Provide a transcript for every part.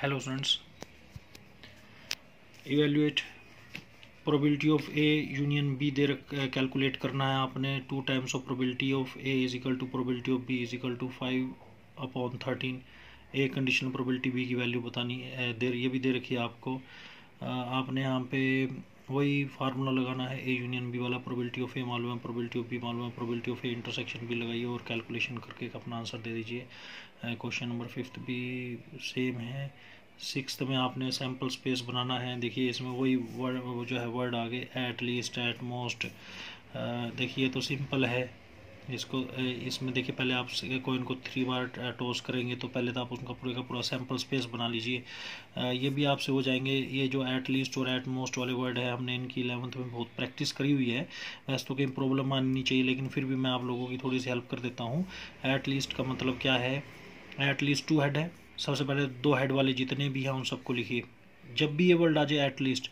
hello friends evaluate probability of A union B दे calculate करना है आपने two times of probability of A is equal to probability of B is equal to five upon thirteen A conditional probability B की value बतानी है दे ये भी दे रखी है आपको आपने यहाँ पे वही फार्मूला लगाना है ए यूनियन बी वाला प्रोबेबिलिटी ऑफ ए मालूम है प्रोबेबिलिटी ऑफ बी मालूम है प्रोबेबिलिटी ऑफ ए इंटरसेक्शन भी लगाइए और कैलकुलेशन करके अपना आंसर दे दीजिए क्वेश्चन नंबर फिफ्थ भी सेम है सिक्स में आपने सैम्पल स्पेस बनाना है देखिए इसमें वही वर्ड जो है वर्ड आ गए एट लीस्ट एट मोस्ट देखिए तो सिंपल है इसको इसमें देखिए पहले आप कोइन को थ्री बार टॉस करेंगे तो पहले तो आप उनका पूरे का पूरा सैम्पल स्पेस बना लीजिए ये भी आपसे हो जाएंगे ये जो एट लीस्ट और एट मोस्ट वाले वर्ड है हमने इनकी इलेवंथ में बहुत प्रैक्टिस करी हुई है वैसे तो कहीं प्रॉब्लम आनी नहीं चाहिए लेकिन फिर भी मैं आप लोगों की थोड़ी सी हेल्प कर देता हूँ ऐट लीस्ट का मतलब क्या है ऐट लीस्ट टू हेड है सबसे पहले दो हेड वाले जितने भी हैं उन सबको लिखिए जब भी ये वर्ड आ जाए ऐट लीस्ट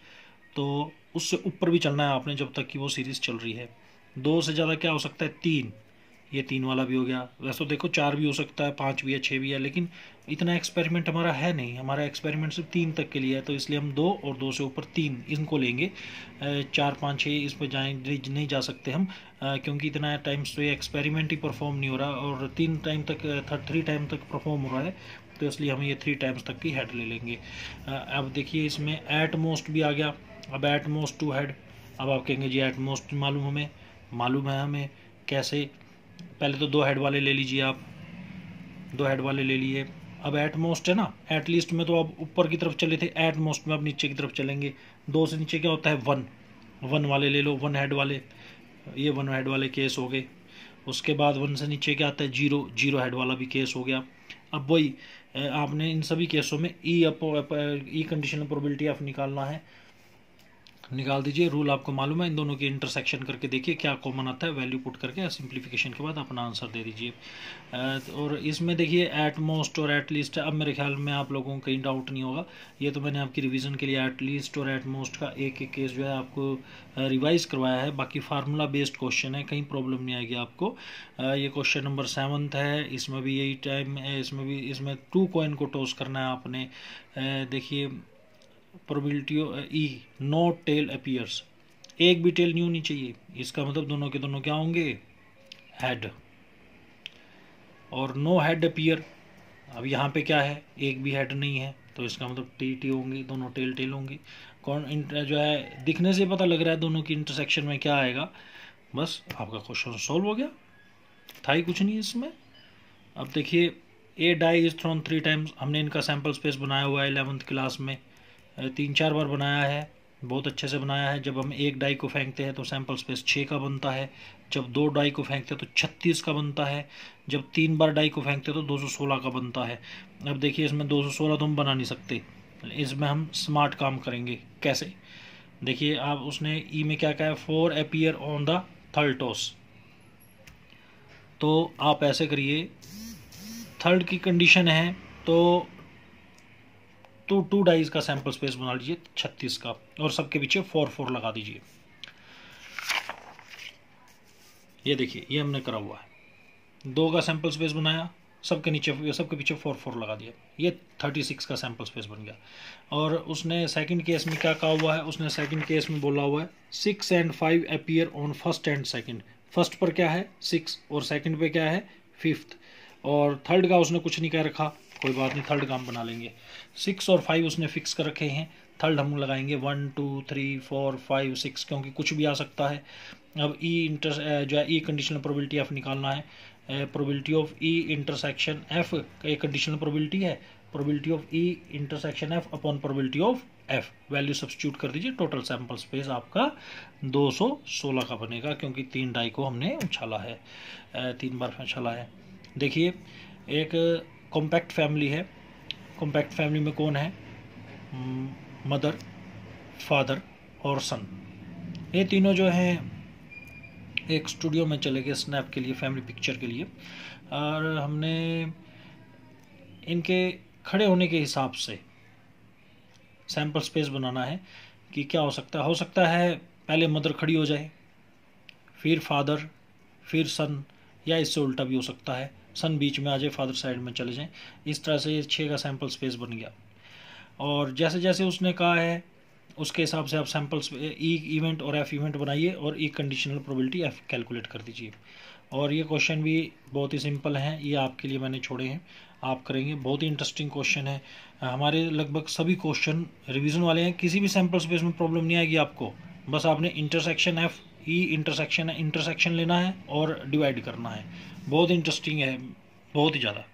तो उससे ऊपर भी चलना है आपने जब तक कि वो सीरीज़ चल रही है दो से ज़्यादा क्या हो सकता है तीन ये तीन वाला भी हो गया वैसे तो देखो चार भी हो सकता है पाँच भी है छः भी है लेकिन इतना एक्सपेरिमेंट हमारा है नहीं हमारा एक्सपेरिमेंट सिर्फ तीन तक के लिए है तो इसलिए हम दो और दो से ऊपर तीन इनको लेंगे चार पाँच छः इस पर जाए नहीं जा सकते हम क्योंकि इतना टाइम्स तो ये एक्सपेरिमेंट ही परफॉर्म नहीं हो रहा और तीन टाइम तक थ्री टाइम तक परफॉर्म हो रहा है तो इसलिए हम ये थ्री टाइम्स तक की हेड ले लेंगे अब देखिए इसमें एट मोस्ट भी आ गया अब एट मोस्ट टू हेड अब आप कहेंगे जी एट मोस्ट मालूम हमें मालूम है हमें कैसे पहले तो दो हेड वाले ले लीजिए आप दो हेड वाले ले लिए अब एट मोस्ट है ना एट लीस्ट में तो आप ऊपर की तरफ चले थे एट मोस्ट में आप नीचे की तरफ चलेंगे दो से नीचे क्या होता है वन वन वाले ले लो वन हेड वाले ये वन हेड वाले केस हो गए उसके बाद वन से नीचे क्या आता है जीरो जीरो हेड वाला भी केस हो गया अब वही आपने इन सभी केसों में E up E conditional probability of निकालना है निकाल दीजिए रूल आपको मालूम है इन दोनों की इंटरसेक्शन करके देखिए क्या कॉमन आता है वैल्यू पुट करके सिंप्लीफिकेशन के बाद अपना आंसर दे दीजिए और इसमें देखिए एट मोस्ट और एट लीस्ट अब मेरे ख्याल में आप लोगों को कहीं डाउट नहीं होगा ये तो मैंने आपकी रिवीजन के लिए एट लीस्ट और एट मोस्ट का एक एक केस जो है आपको रिवाइज करवाया है बाकी फार्मूला बेस्ड क्वेश्चन है कहीं प्रॉब्लम नहीं आएगी आपको ये क्वेश्चन नंबर सेवन्थ है इसमें भी यही टाइम है इसमें भी इसमें टू कॉइन को टॉस करना है आपने देखिए probability E no tail appears एक भी टेल न्यू नहीं चाहिए इसका मतलब दोनों के दोनों क्या होंगे हेड और नो हेड अपीयर अब यहाँ पे क्या है एक भी हेड नहीं है तो इसका मतलब टी टी होंगी दोनों टेल टेल होंगी कौन जो है दिखने से पता लग रहा है दोनों की इंटरसेक्शन में क्या आएगा बस आपका क्वेश्चन सॉल्व हो गया था ही कुछ नहीं इसमें अब देखिए a die is thrown three times हमने इनका सैम्पल स्पेस बनाया हुआ है एलेवंथ क्लास में तीन चार बार बनाया है बहुत अच्छे से बनाया है जब हम एक डाई को फेंकते हैं तो सैम्पल स्पेस छः का बनता है जब दो डाई को फेंकते हैं तो छत्तीस का बनता है जब तीन बार डाई को फेंकते हैं तो दो सौ सोलह का बनता है अब देखिए इसमें दो सौ सोलह तो हम बना नहीं सकते इसमें हम स्मार्ट काम करेंगे कैसे देखिए आप उसने ई में क्या कहा है four appear on the third toss तो आप ऐसे करिए थर्ड की कंडीशन है तो टू टू डाइज का सैंपल स्पेस बना लीजिए छत्तीस का और सबके पीछे फोर फोर लगा दीजिए ये देखिए ये हमने करा हुआ है दो का सैंपल स्पेस बनाया सबके नीचे सबके पीछे फोर फोर लगा दिया ये थर्टी सिक्स का सैंपल स्पेस बन गया और उसने सेकंड केस में क्या कहा हुआ है उसने सेकंड केस में बोला हुआ है six and five appear on first and second first पर क्या है सिक्स और सेकंड पे क्या है फिफ्थ और थर्ड का उसने कुछ नहीं कह रखा कोई बात नहीं थर्ड काम बना लेंगे सिक्स और फाइव उसने फिक्स कर रखे हैं थर्ड हम लगाएंगे one two three four five six क्योंकि कुछ भी आ सकता है अब ई e इंटर जो है ई कंडीशनल प्रोबेबिलिटी एफ निकालना है probability of E intersection F एक कंडीशनल प्रोबेबिलिटी है probability of E intersection F upon probability of F value substitute कर दीजिए टोटल सैम्पल स्पेस आपका 216 का बनेगा क्योंकि तीन डाई को हमने उछाला है तीन बार उछाला है देखिए एक कॉम्पैक्ट फैमिली है कॉम्पैक्ट फैमिली में कौन है मदर hmm, फादर और सन ये तीनों जो हैं एक स्टूडियो में चले गए स्नैप के लिए फैमिली पिक्चर के लिए और हमने इनके खड़े होने के हिसाब से सैम्पल स्पेस बनाना है कि क्या हो सकता है हो सकता है पहले मदर खड़ी हो जाए फिर फादर फिर सन या इससे उल्टा भी हो सकता है सन बीच में आ जाए फादर साइड में चले जाएँ इस तरह से ये छः का सैम्पल स्पेस बन गया और जैसे जैसे उसने कहा है उसके हिसाब से आप सैम्पल्स ई इवेंट और एफ इवेंट बनाइए और E conditional probability F calculate कर दीजिए और ये क्वेश्चन भी बहुत ही सिंपल हैं ये आपके लिए मैंने छोड़े हैं आप करेंगे बहुत ही इंटरेस्टिंग क्वेश्चन है हमारे लगभग सभी क्वेश्चन रिवीजन वाले हैं किसी भी सैंपल स्पेस में प्रॉब्लम नहीं आएगी आपको बस आपने इंटरसेक्शन एफ ही इंटरसेक्शन है इंटरसेक्शन लेना है और डिवाइड करना है बहुत इंटरेस्टिंग है बहुत ही ज़्यादा